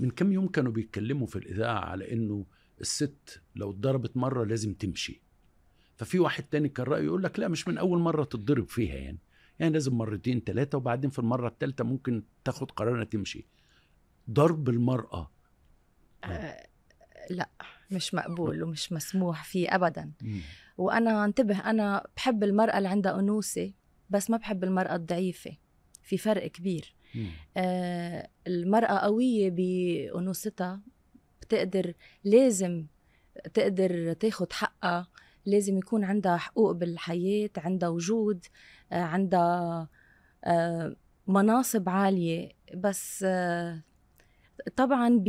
من كم يوم كانوا بيتكلموا في الاذاعه على انه الست لو اتضربت مره لازم تمشي ففي واحد تاني كان رايه يقول لك لا مش من اول مره تتضرب فيها يعني يعني لازم مرتين ثلاثه وبعدين في المره الثالثه ممكن تاخد قرار انها تمشي ضرب المراه آه لا مش مقبول ومش مسموح فيه ابدا مم. وانا انتبه انا بحب المراه اللي عندها انوثه بس ما بحب المراه الضعيفه في فرق كبير آه المرأة قوية بأنوثتها بتقدر لازم تقدر تاخد حقها لازم يكون عندها حقوق بالحياة عندها وجود آه عندها آه مناصب عالية بس آه طبعا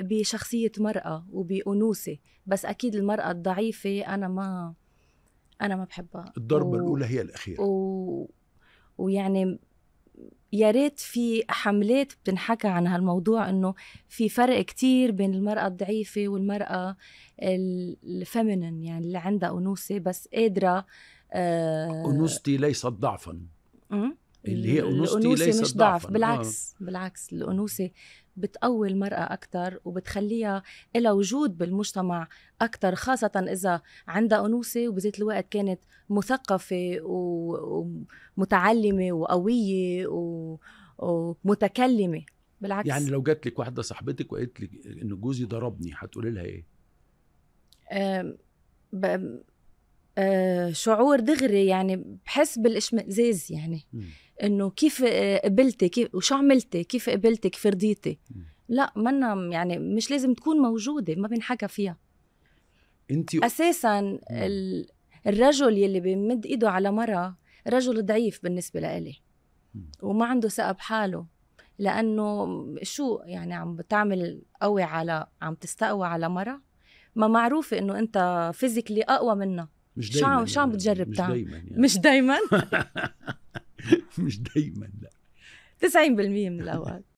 بشخصية مرأة وبأنوثة بس أكيد المرأة الضعيفة أنا ما أنا ما بحبها الضربة و... الأولى هي الأخيرة و... ويعني يا ريت في حملات بتنحكى عن هالموضوع انه في فرق كتير بين المرأة الضعيفة والمرأة الفيمينين يعني اللي عندها أنوثة بس قادرة آه أنوثتي ليست ضعفا اللي هي أنوثتي ليست ضعفاً ضعف بالعكس آه. بالعكس الأنوثة بتقوي المرأة أكثر وبتخليها لها وجود بالمجتمع أكثر خاصة إذا عندها أنوثة وبذات الوقت كانت مثقفة ومتعلمة وقوية ومتكلمة بالعكس يعني لو جات لك واحدة صاحبتك وقالت لك إن جوزي ضربني هتقولي لها إيه؟ أه أه شعور دغري يعني بحس بالاشمئزاز يعني م. انه كيف آه، قبلتي كيف وشو عملتي كيف قبلتي كيف رضيتي لا منا يعني مش لازم تكون موجوده ما بينحكى فيها انت اساسا الرجل يلي بيمد ايده على مرة رجل ضعيف بالنسبه لإلي وما عنده ثقه بحاله لانه شو يعني عم بتعمل قوي على عم تستقوى على مرة ما معروفه انه انت فيزيكلي اقوى منها مش دايما شو عم يعني، بتجرب تعمل مش دايما يعني. مش دايما مش دايما لا 90% من الاوقات